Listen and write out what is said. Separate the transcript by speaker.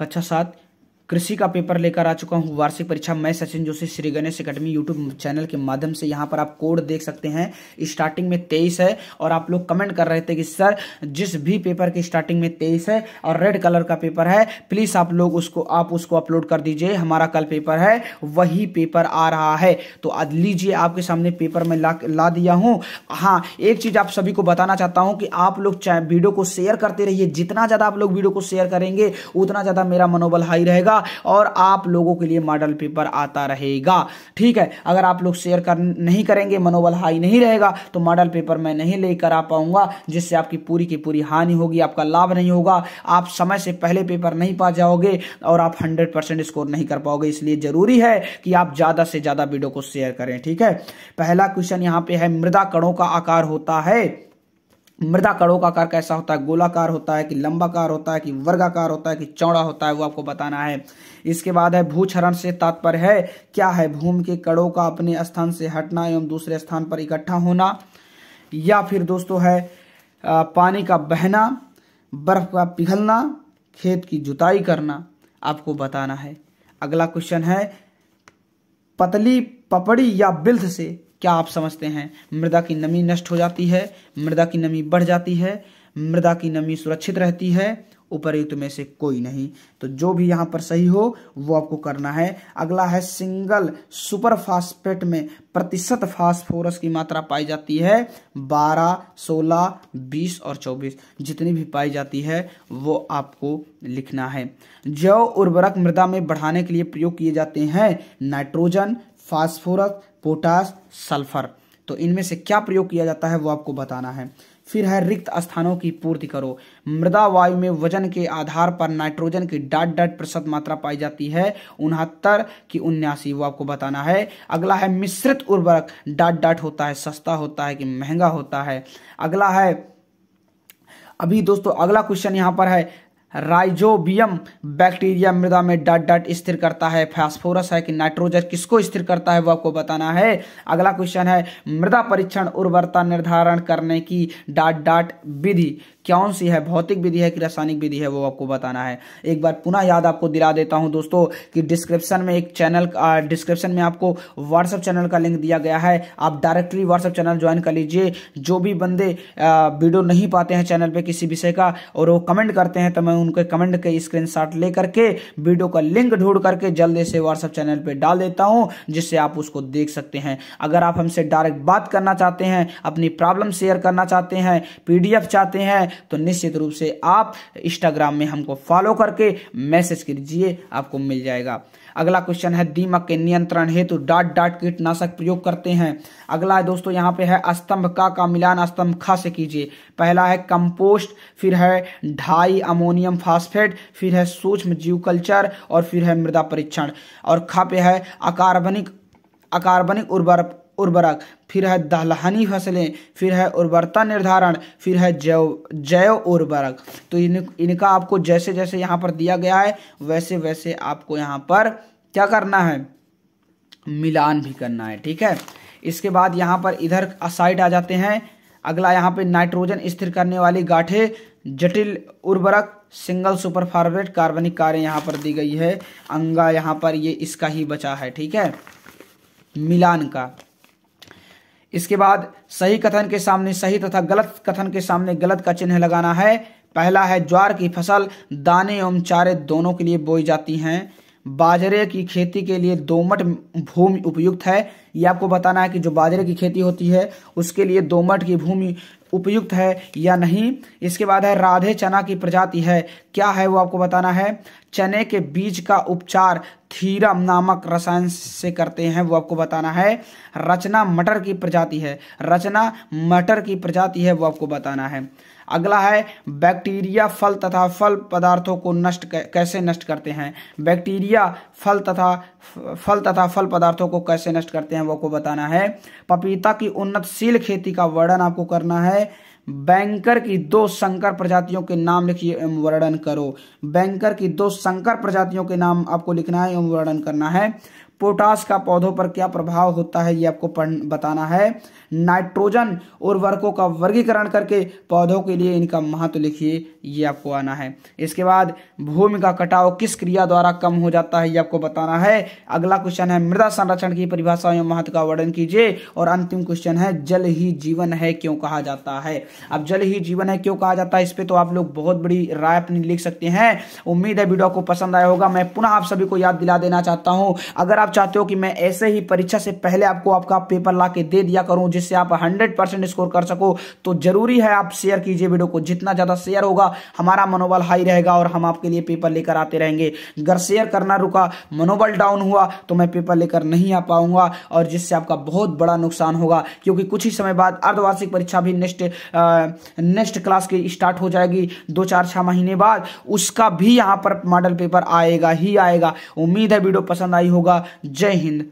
Speaker 1: कक्षा सात कृषि का पेपर लेकर आ चुका हूँ वार्षिक परीक्षा मैं Sachin Joshi Shri Ganesh academy YouTube channel के माध्यम से यहाँ पर आप कोड देख सकते हैं स्टार्टिंग में तेईस है और आप लोग कमेंट कर रहे थे कि सर जिस भी पेपर की स्टार्टिंग में तेईस है और रेड कलर का पेपर है प्लीज आप लोग उसको आप उसको अपलोड कर दीजिए हमारा कल पेपर है वही पेपर आ रहा है तो लीजिए आपके सामने पेपर में ला ला दिया हूँ हाँ एक चीज आप सभी को बताना चाहता हूँ कि आप लोग वीडियो को शेयर करते रहिए जितना ज्यादा आप लोग वीडियो को शेयर करेंगे उतना ज्यादा मेरा मनोबल हाई रहेगा रहेगा और आप लोगों के लिए मॉडल पेपर आता रहेगा ठीक है अगर आप लोग शेयर कर नहीं करेंगे मनोबल हाई नहीं रहेगा तो मॉडल पेपर मैं नहीं लेकर आ पाऊंगा जिससे आपकी पूरी की पूरी हानि होगी आपका लाभ नहीं होगा आप समय से पहले पेपर नहीं पा जाओगे और आप हंड्रेड परसेंट स्कोर नहीं कर पाओगे इसलिए जरूरी है कि आप ज्यादा से ज्यादा वीडियो को शेयर करें ठीक है पहला क्वेश्चन यहाँ पे है मृदा कणों का आकार होता है मृदा कणों का आकार कैसा होता है गोलाकार होता है कि लंबाकार होता है कि वर्गाकार होता है कि चौड़ा होता है वो आपको बताना है इसके बाद है भूक्षरण से तात्पर्य है क्या है भूमि के कणों का अपने स्थान से हटना एवं दूसरे स्थान पर इकट्ठा होना या फिर दोस्तों है पानी का बहना बर्फ का पिघलना खेत की जुताई करना आपको बताना है अगला क्वेश्चन है पतली पपड़ी या बिल्थ से क्या आप समझते हैं मृदा की नमी नष्ट हो जाती है मृदा की नमी बढ़ जाती है मृदा की नमी सुरक्षित रहती है उपरयुक्त में से कोई नहीं तो जो भी यहाँ पर सही हो वो आपको करना है अगला है सिंगल सुपर फास्फेट में प्रतिशत फास्फोरस की मात्रा पाई जाती है 12, 16, 20 और 24 जितनी भी पाई जाती है वो आपको लिखना है जो उर्वरक मृदा में बढ़ाने के लिए प्रयोग किए जाते हैं नाइट्रोजन फास्फोरस पोटास सल्फर तो इनमें से क्या प्रयोग किया जाता है वो आपको बताना है फिर है रिक्त स्थानों की पूर्ति करो मृदा वायु में वजन के आधार पर नाइट्रोजन की डाट डाट प्रतिशत मात्रा पाई जाती है उनहत्तर की उन्यासी वो आपको बताना है अगला है मिश्रित उर्वरक डाट डाट होता है सस्ता होता है कि महंगा होता है अगला है अभी दोस्तों अगला क्वेश्चन यहाँ पर है राइजोबियम बैक्टीरिया मृदा में डॉट डॉट स्थिर करता है फास्फोरस है कि नाइट्रोजन किसको स्थिर करता है वो आपको बताना है अगला क्वेश्चन है मृदा परीक्षण उर्वरता निर्धारण करने की डॉट डॉट विधि कौन सी है भौतिक विधि है कि रासायनिक विधि है वो आपको बताना है एक बार पुनः याद आपको दिला देता हूं दोस्तों कि डिस्क्रिप्शन में एक चैनल डिस्क्रिप्शन में आपको व्हाट्सअप चैनल का लिंक दिया गया है आप डायरेक्टली व्हाट्सएप चैनल ज्वाइन कर लीजिए जो भी बंदे वीडियो नहीं पाते हैं चैनल पर किसी विषय का और वो कमेंट करते हैं तो मैं उनके कमेंट के स्क्रीन लेकर के वीडियो का लिंक ढूंढ करके जल्दी से व्हाट्सएप चैनल पर डाल देता हूँ जिससे आप उसको देख सकते हैं अगर आप हमसे डायरेक्ट बात करना चाहते हैं अपनी प्रॉब्लम शेयर करना चाहते हैं पीडीएफ चाहते हैं तो निश्चित रूप से आप इंस्टाग्राम में हमको फॉलो करके मैसेज कीजिए आपको मिल जाएगा अगला क्वेश्चन है दीमक के नियंत्रण हेतु डॉट डॉट कीटनाशक प्रयोग करते हैं अगला है दोस्तों यहाँ पे है स्तंभ का का मिलान स्तंभ खा से कीजिए पहला है कंपोस्ट फिर है ढाई अमोनियम फास्फेट फिर है सूक्ष्म जीव कल्चर और फिर है मृदा परीक्षण और खा पे है अकार्बनिक अकार्बनिक उर्वरक उर्वरक फिर है दलहनी फसलें फिर है उर्वरता निर्धारण फिर है जैव जैव उर्वरक तो इन इनका आपको जैसे जैसे यहाँ पर दिया गया है वैसे वैसे आपको यहाँ पर क्या करना है मिलान भी करना है ठीक है इसके बाद यहाँ पर इधर साइड आ जाते हैं अगला यहाँ पे नाइट्रोजन स्थिर करने वाली गाठे जटिल उर्वरक सिंगल सुपर फार्बेट कार्बनिक कार्य यहाँ पर दी गई है अंगा यहाँ पर ये इसका ही बचा है ठीक है मिलान का इसके बाद सही कथन के सामने सही तथा गलत कथन के सामने गलत का चिन्ह लगाना है पहला है ज्वार की फसल दाने एवं चारे दोनों के लिए बोई जाती हैं बाजरे की खेती के लिए दोमट भूमि उपयुक्त है ये आपको बताना है कि जो बाजरे की खेती होती है उसके लिए दोमट की भूमि उपयुक्त है या नहीं इसके बाद है राधे चना की प्रजाति है क्या है वो आपको बताना है चने के बीज का उपचार थीरम नामक रसायन से करते हैं वो आपको बताना है रचना मटर की प्रजाति है रचना मटर की प्रजाति है वो आपको बताना है अगला है बैक्टीरिया फल तथा फल पदार्थों को नष्ट कैसे नष्ट करते हैं बैक्टीरिया फल तथा फल तथा फल पदार्थों को कैसे नष्ट करते हैं हैं वो आपको बताना है पपीता की उन्नतशील खेती का वर्णन आपको करना है बैंकर की दो संकर प्रजातियों के नाम लिखिए एवं वर्णन करो बैंकर की दो संकर प्रजातियों के नाम आपको लिखना है एवं वर्णन करना है पोटास का पौधों पर क्या प्रभाव होता है ये आपको बताना है नाइट्रोजन उर्वरकों का वर्गीकरण करके पौधों के लिए इनका महत्व लिखिए ये आपको आना है इसके बाद भूमि का कटाव किस क्रिया द्वारा कम हो जाता है ये आपको बताना है अगला क्वेश्चन है मृदा संरक्षण की परिभाषा एवं महत्व का वर्णन कीजिए और अंतिम क्वेश्चन है जल ही जीवन है क्यों कहा जाता है अब जल ही जीवन है क्यों कहा जाता है इस पर तो आप लोग बहुत बड़ी राय अपनी लिख सकते हैं उम्मीद है वीडियो को पसंद आया होगा मैं पुनः आप सभी को याद दिला देना चाहता हूँ अगर आप आप चाहते हो कि मैं ऐसे ही परीक्षा से पहले आपको आपका पेपर ला दे दिया करूं जिससे आप हंड्रेड स्कोर कर सको तो जरूरी है आप शेयर कीजिए वीडियो को जितना ज्यादा शेयर होगा हमारा मनोबल हाई रहेगा और हम आपके लिए पेपर लेकर आते रहेंगे अगर शेयर करना रुका मनोबल डाउन हुआ तो मैं पेपर लेकर नहीं आ पाऊंगा और जिससे आपका बहुत बड़ा नुकसान होगा क्योंकि कुछ ही समय बाद अर्धवार्षिक परीक्षा भी नेक्स्ट नेक्स्ट क्लास की स्टार्ट हो जाएगी दो चार छह महीने बाद उसका भी यहां पर मॉडल पेपर आएगा ही आएगा उम्मीद है वीडियो पसंद आई होगा Jain.